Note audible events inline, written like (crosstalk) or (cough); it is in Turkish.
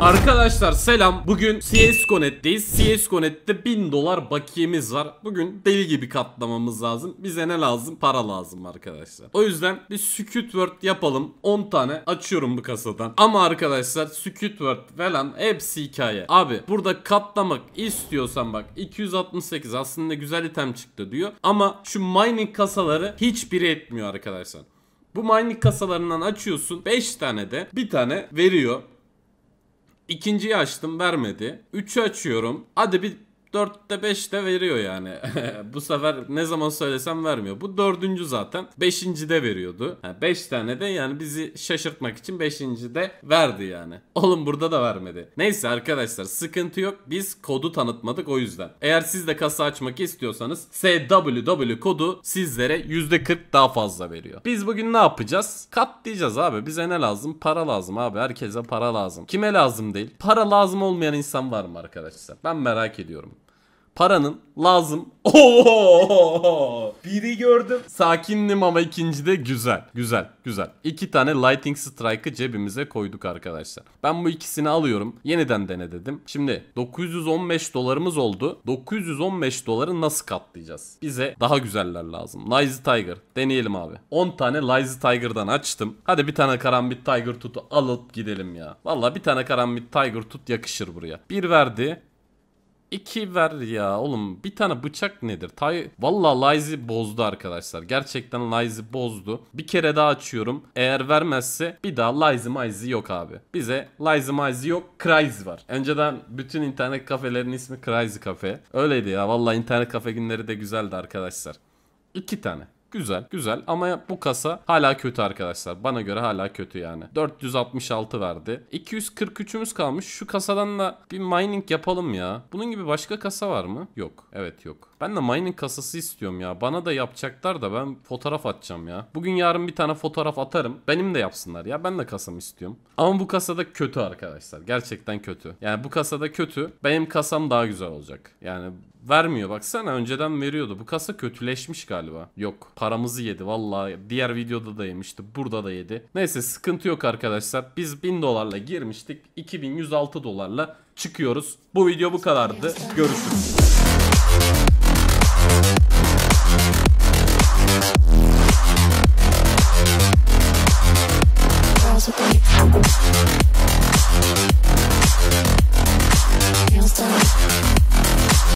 Arkadaşlar selam. Bugün CSGO.net'teyiz. CSGO.net'te 1000 dolar bakiyemiz var. Bugün deli gibi katlamamız lazım. Bize ne lazım? Para lazım arkadaşlar. O yüzden bir Squid World yapalım. 10 tane açıyorum bu kasadan. Ama arkadaşlar Squid World falan hepsi hikaye. Abi burada katlamak istiyorsan bak 268 aslında güzel item çıktı diyor. Ama şu mining kasaları hiçbiri etmiyor arkadaşlar. Bu mining kasalarından açıyorsun 5 tane de bir tane veriyor. İkinciyi açtım vermedi. Üçü açıyorum. Hadi bir 4'te 5'te veriyor yani. (laughs) bu sefer ne zaman söylesem vermiyor. Bu dördüncü zaten. Beşinci de veriyordu. 5 yani beş tane de yani bizi şaşırtmak için beşinci de verdi yani. (laughs) Oğlum burada da vermedi. Neyse arkadaşlar sıkıntı yok. Biz kodu tanıtmadık o yüzden. Eğer siz de kasa açmak istiyorsanız SWW kodu sizlere %40 daha fazla veriyor. Biz bugün ne yapacağız? Katlayacağız abi. Bize ne lazım? Para lazım abi. Herkese para lazım. Kime lazım değil? Para lazım olmayan insan var mı arkadaşlar? Ben merak ediyorum paranın lazım. (laughs) Oo! Biri gördüm. Sakinlim ama ikinci de güzel. Güzel, güzel. İki tane Lightning Strike'ı cebimize koyduk arkadaşlar. Ben bu ikisini alıyorum. Yeniden dene dedim. Şimdi 915 dolarımız oldu. 915 doları nasıl katlayacağız? Bize daha güzeller lazım. Lazy Tiger. Deneyelim abi. 10 tane Lazy Tiger'dan açtım. Hadi bir tane Karambit Tiger tutu alıp gidelim ya. Valla bir tane Karambit Tiger tut yakışır buraya. Bir verdi. İki ver ya oğlum bir tane bıçak nedir? Tay Valla Lizy bozdu arkadaşlar. Gerçekten Lizy bozdu. Bir kere daha açıyorum. Eğer vermezse bir daha Lizy Mizy yok abi. Bize Lizy Mizy yok Cryzy var. Önceden bütün internet kafelerin ismi Cryzy kafe. Öyleydi ya valla internet kafe günleri de güzeldi arkadaşlar. İki tane. Güzel güzel ama bu kasa hala kötü arkadaşlar. Bana göre hala kötü yani. 466 verdi. 243'ümüz kalmış. Şu kasadan da bir mining yapalım ya. Bunun gibi başka kasa var mı? Yok. Evet yok. Ben de mining kasası istiyorum ya. Bana da yapacaklar da ben fotoğraf atacağım ya. Bugün yarın bir tane fotoğraf atarım. Benim de yapsınlar ya. Ben de kasamı istiyorum. Ama bu kasada kötü arkadaşlar. Gerçekten kötü. Yani bu kasada kötü. Benim kasam daha güzel olacak. Yani vermiyor baksana önceden veriyordu. Bu kasa kötüleşmiş galiba. Yok paramızı yedi vallahi diğer videoda da yemişti burada da yedi. Neyse sıkıntı yok arkadaşlar. Biz 1000 dolarla girmiştik 2106 dolarla çıkıyoruz. Bu video bu kadardı. Görüşürüz. Thank you.